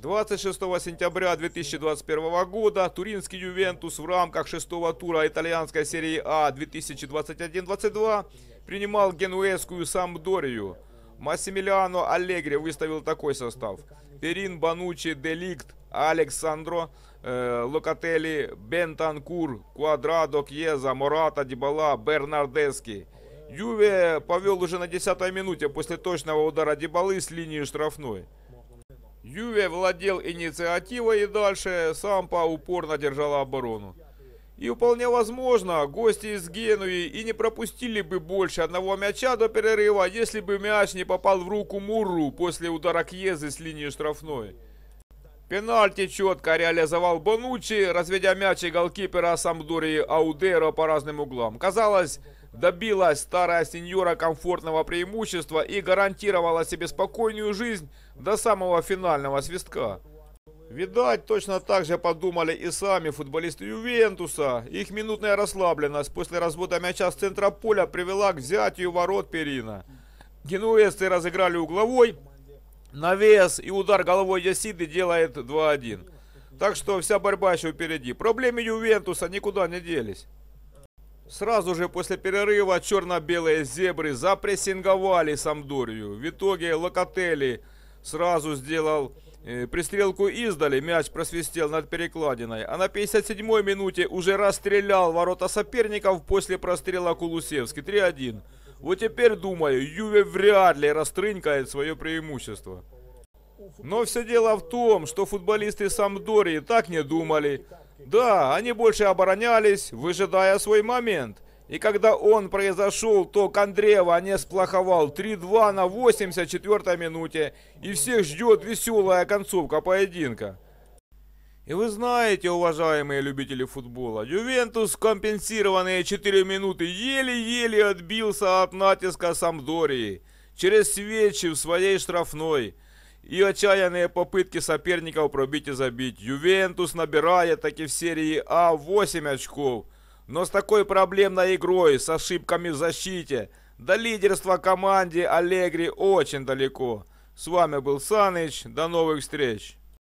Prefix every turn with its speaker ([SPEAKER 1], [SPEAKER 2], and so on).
[SPEAKER 1] 26 сентября 2021 года туринский Ювентус в рамках шестого тура итальянской серии А 2021-22 принимал генуэзскую Самдорию. Массимилиано Аллегри выставил такой состав. Перин, Банучи, Деликт, Александро, э, Локотели, Бентанкур, Квадрадо, Кьеза, Мората, Дибала, Бернардески. Юве повел уже на 10 минуте после точного удара Дебалы с линии штрафной. Юве владел инициативой и дальше Сампа упорно держала оборону. И вполне возможно, гости из Генуи и не пропустили бы больше одного мяча до перерыва, если бы мяч не попал в руку Мурру после удара Кьезы с линии штрафной. Пенальти четко реализовал Бонучи, разведя мяч и голкипера Самдори Аудеро по разным углам. Казалось, Добилась старая сеньора комфортного преимущества и гарантировала себе спокойную жизнь до самого финального свистка. Видать, точно так же подумали и сами футболисты Ювентуса. Их минутная расслабленность после развода мяча с центра поля привела к взятию ворот Перина. Генуэзцы разыграли угловой, навес и удар головой Ясиды делает 2-1. Так что вся борьба еще впереди. Проблемы Ювентуса никуда не делись. Сразу же после перерыва черно-белые зебры запрессинговали Самдорию. В итоге Локотели сразу сделал э, пристрелку издали, мяч просвистел над перекладиной, а на 57-й минуте уже расстрелял ворота соперников после прострела Кулусевский 3-1. Вот теперь, думаю, Юве вряд ли растрынкает свое преимущество. Но все дело в том, что футболисты Самдории так не думали. Да, они больше оборонялись, выжидая свой момент. И когда он произошел, то Кондреева не сплоховал 3-2 на 84-й минуте. И всех ждет веселая концовка поединка. И вы знаете, уважаемые любители футбола, Ювентус компенсированные 4 минуты еле-еле отбился от натиска Самдории через свечи в своей штрафной и отчаянные попытки соперников пробить и забить. Ювентус набирает таки в серии А 8 очков. Но с такой проблемной игрой, с ошибками в защите, до лидерства команде Аллегри очень далеко. С вами был Саныч, до новых встреч!